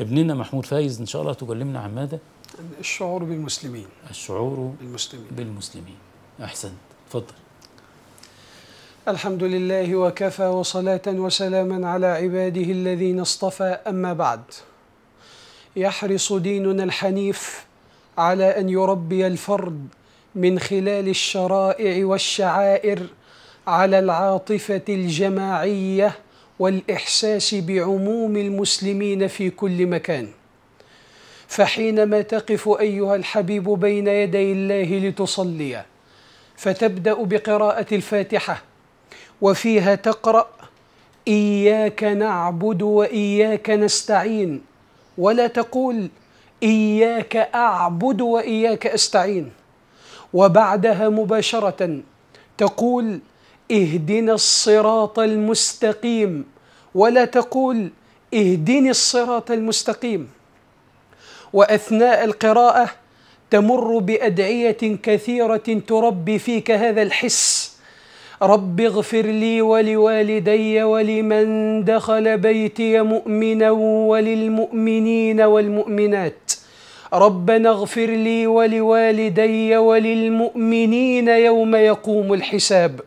ابننا محمود فايز ان شاء الله تكلمنا عن ماذا؟ الشعور بالمسلمين الشعور بالمسلمين بالمسلمين احسنت اتفضل الحمد لله وكفى وصلاة وسلاما على عباده الذين اصطفى أما بعد يحرص ديننا الحنيف على أن يربي الفرد من خلال الشرائع والشعائر على العاطفة الجماعية والاحساس بعموم المسلمين في كل مكان فحينما تقف ايها الحبيب بين يدي الله لتصلي فتبدا بقراءه الفاتحه وفيها تقرا اياك نعبد واياك نستعين ولا تقول اياك اعبد واياك استعين وبعدها مباشره تقول اهدنا الصراط المستقيم ولا تقول اهدني الصراط المستقيم واثناء القراءه تمر بادعيه كثيره تربي فيك هذا الحس رب اغفر لي ولوالدي ولمن دخل بيتي مؤمنا وللمؤمنين والمؤمنات ربنا اغفر لي ولوالدي وللمؤمنين يوم يقوم الحساب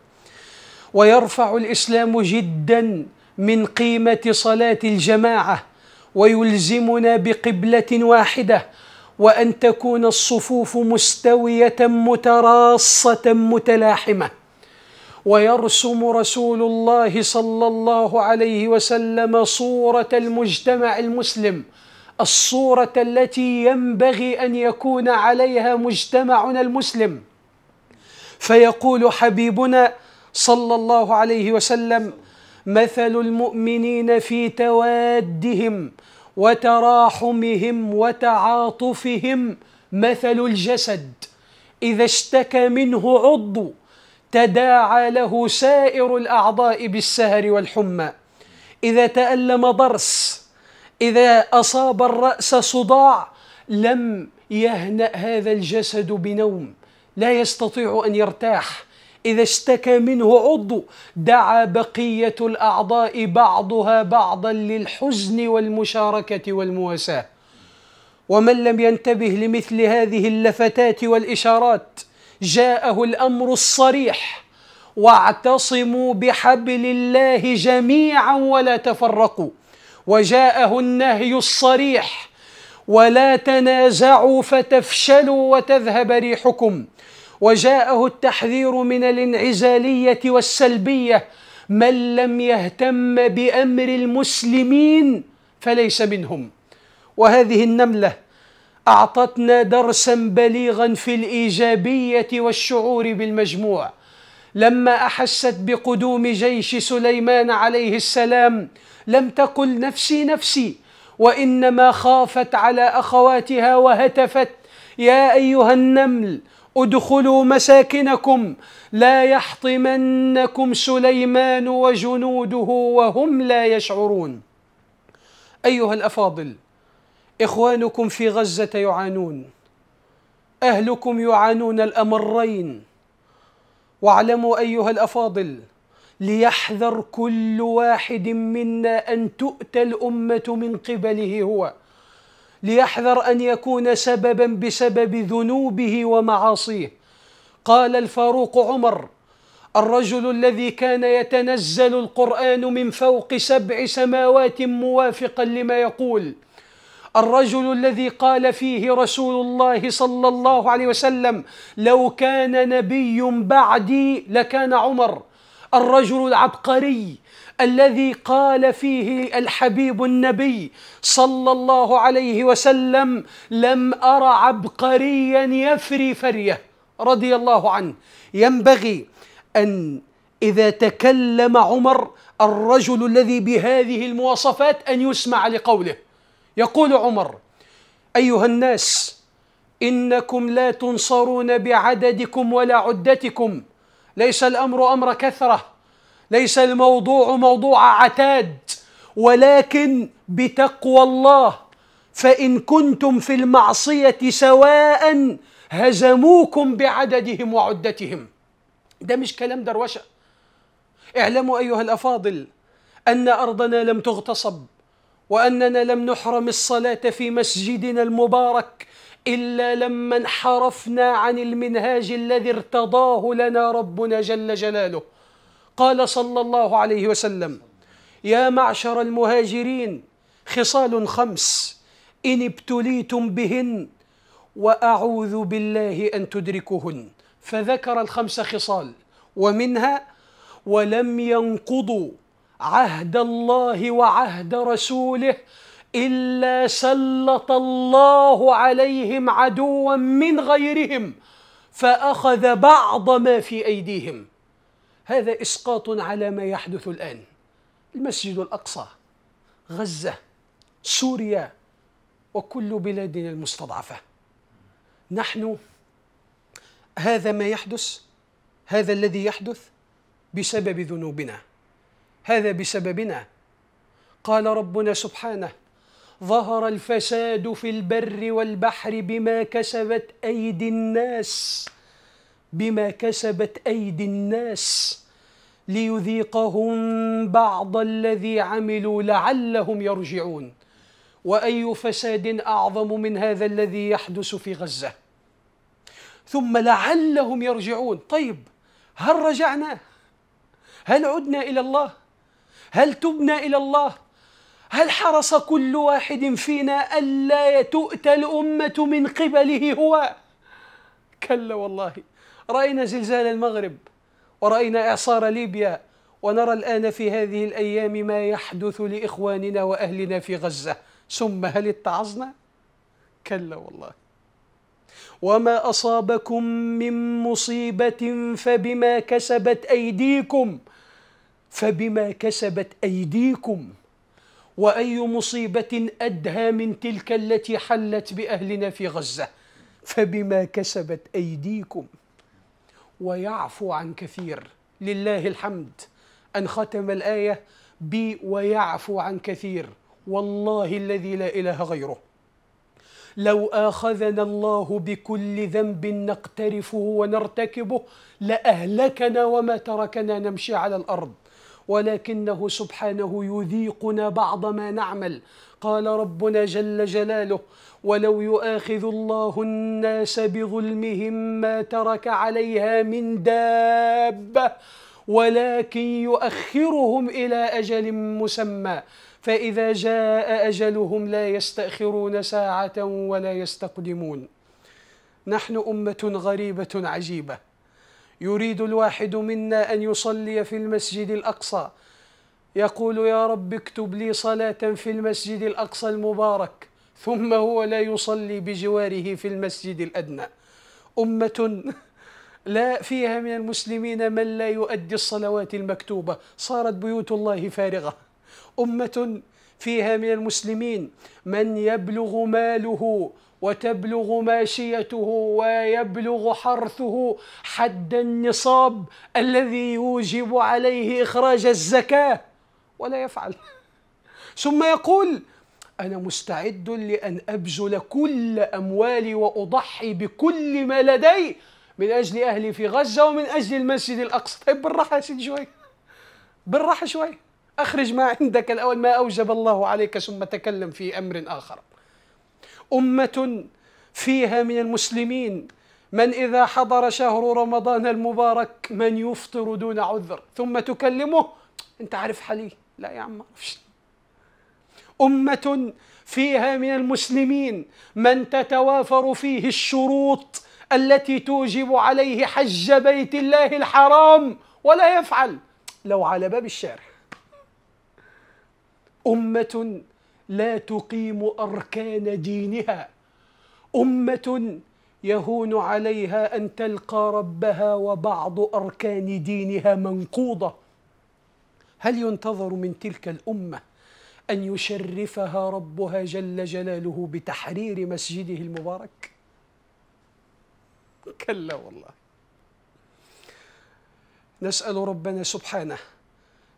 ويرفع الإسلام جدا من قيمة صلاة الجماعة ويلزمنا بقبلة واحدة وأن تكون الصفوف مستوية متراصة متلاحمة ويرسم رسول الله صلى الله عليه وسلم صورة المجتمع المسلم الصورة التي ينبغي أن يكون عليها مجتمعنا المسلم فيقول حبيبنا صلى الله عليه وسلم مثل المؤمنين في توادهم وتراحمهم وتعاطفهم مثل الجسد اذا اشتكى منه عضو تداعى له سائر الاعضاء بالسهر والحمى اذا تالم ضرس اذا اصاب الراس صداع لم يهنا هذا الجسد بنوم لا يستطيع ان يرتاح إذا اشتكى منه عضو دعا بقية الأعضاء بعضها بعضا للحزن والمشاركة والمواساة ومن لم ينتبه لمثل هذه اللفتات والإشارات جاءه الأمر الصريح واعتصموا بحبل الله جميعا ولا تفرقوا وجاءه النهي الصريح ولا تنازعوا فتفشلوا وتذهب ريحكم وجاءه التحذير من الانعزاليه والسلبيه من لم يهتم بامر المسلمين فليس منهم وهذه النمله اعطتنا درسا بليغا في الايجابيه والشعور بالمجموع لما احست بقدوم جيش سليمان عليه السلام لم تقل نفسي نفسي وانما خافت على اخواتها وهتفت يا ايها النمل ادخلوا مساكنكم لا يحطمنكم سليمان وجنوده وهم لا يشعرون ايها الافاضل اخوانكم في غزه يعانون اهلكم يعانون الامرين واعلموا ايها الافاضل ليحذر كل واحد منا ان تؤتى الامه من قبله هو ليحذر ان يكون سببا بسبب ذنوبه ومعاصيه قال الفاروق عمر الرجل الذي كان يتنزل القران من فوق سبع سماوات موافقا لما يقول الرجل الذي قال فيه رسول الله صلى الله عليه وسلم لو كان نبي بعدي لكان عمر الرجل العبقري الذي قال فيه الحبيب النبي صلى الله عليه وسلم لم أر عبقريا يفري فرية رضي الله عنه ينبغي أن إذا تكلم عمر الرجل الذي بهذه المواصفات أن يسمع لقوله يقول عمر أيها الناس إنكم لا تنصرون بعددكم ولا عدتكم ليس الأمر أمر كثرة ليس الموضوع موضوع عتاد ولكن بتقوى الله فإن كنتم في المعصية سواء هزموكم بعددهم وعدتهم ده مش كلام دروشة اعلموا أيها الأفاضل أن أرضنا لم تغتصب وأننا لم نحرم الصلاة في مسجدنا المبارك إلا لما انحرفنا عن المنهاج الذي ارتضاه لنا ربنا جل جلاله قال صلى الله عليه وسلم يا معشر المهاجرين خصال خمس إن ابتليتم بهن وأعوذ بالله أن تدركهن فذكر الخمس خصال ومنها ولم ينقضوا عهد الله وعهد رسوله إلا سلط الله عليهم عدوا من غيرهم فأخذ بعض ما في أيديهم هذا إسقاط على ما يحدث الآن المسجد الأقصى غزة سوريا وكل بلادنا المستضعفة نحن هذا ما يحدث هذا الذي يحدث بسبب ذنوبنا هذا بسببنا قال ربنا سبحانه ظهر الفساد في البر والبحر بما كسبت أيدي الناس بما كسبت أيدي الناس ليذيقهم بعض الذي عملوا لعلهم يرجعون وأي فساد أعظم من هذا الذي يحدث في غزة ثم لعلهم يرجعون طيب هل رجعنا؟ هل عدنا إلى الله؟ هل تبنا إلى الله؟ هل حرص كل واحد فينا ألا تؤتى الأمة من قبله هو؟ كلا والله راينا زلزال المغرب وراينا اعصار ليبيا ونرى الان في هذه الايام ما يحدث لاخواننا واهلنا في غزه ثم هل اتعظنا كلا والله وما اصابكم من مصيبه فبما كسبت ايديكم فبما كسبت ايديكم واي مصيبه ادهى من تلك التي حلت باهلنا في غزه فبما كسبت ايديكم ويعفو عن كثير لله الحمد أن ختم الآية ب ويعفو عن كثير والله الذي لا إله غيره لو آخذنا الله بكل ذنب نقترفه ونرتكبه لأهلكنا وما تركنا نمشي على الأرض ولكنه سبحانه يذيقنا بعض ما نعمل قال ربنا جل جلاله ولو يؤاخذ الله الناس بظلمهم ما ترك عليها من دابه ولكن يؤخرهم الى اجل مسمى فاذا جاء اجلهم لا يستاخرون ساعه ولا يستقدمون نحن امه غريبه عجيبه يريد الواحد منا أن يصلي في المسجد الأقصى يقول يا رب اكتب لي صلاة في المسجد الأقصى المبارك ثم هو لا يصلي بجواره في المسجد الأدنى أمة لا فيها من المسلمين من لا يؤدي الصلوات المكتوبة صارت بيوت الله فارغة أمة فيها من المسلمين من يبلغ ماله وتبلغ ماشيته ويبلغ حرثه حد النصاب الذي يوجب عليه إخراج الزكاة ولا يفعل ثم يقول أنا مستعد لأن أبذل كل أموالي وأضحي بكل ما لدي من أجل أهلي في غزة ومن أجل المسجد الأقصى طيب بالراحة يا سيدي شوية بالراحة شوية أخرج ما عندك الأول ما أوجب الله عليك ثم تكلم في أمر آخر أمة فيها من المسلمين من إذا حضر شهر رمضان المبارك من يفطر دون عذر ثم تكلمه أنت عارف حالي لا يا عم أمة فيها من المسلمين من تتوافر فيه الشروط التي توجب عليه حج بيت الله الحرام ولا يفعل لو على باب الشارع أمة لا تقيم أركان دينها أمة يهون عليها أن تلقى ربها وبعض أركان دينها منقوضة هل ينتظر من تلك الأمة أن يشرفها ربها جل جلاله بتحرير مسجده المبارك؟ كلا والله نسأل ربنا سبحانه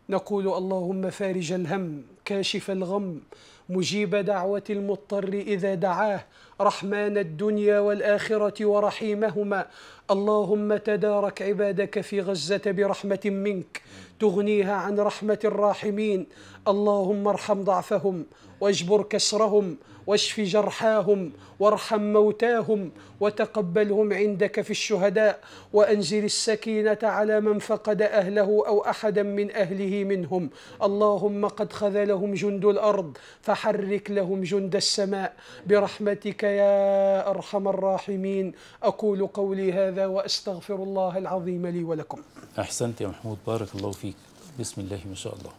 نقول اللهم فارج الهم كاشف الغم مجيب دعوة المضطر إذا دعاه رحمن الدنيا والآخرة ورحيمهما اللهم تدارك عبادك في غزة برحمة منك تغنيها عن رحمة الراحمين اللهم ارحم ضعفهم واجبر كسرهم واشف جرحاهم وارحم موتاهم وتقبلهم عندك في الشهداء وانزل السكينه على من فقد اهله او احدا من اهله منهم اللهم قد خذلهم جند الارض فحرك لهم جند السماء برحمتك يا أرحم الراحمين أقول قولي هذا وأستغفر الله العظيم لي ولكم أحسنت يا محمود بارك الله فيك بسم الله ما شاء الله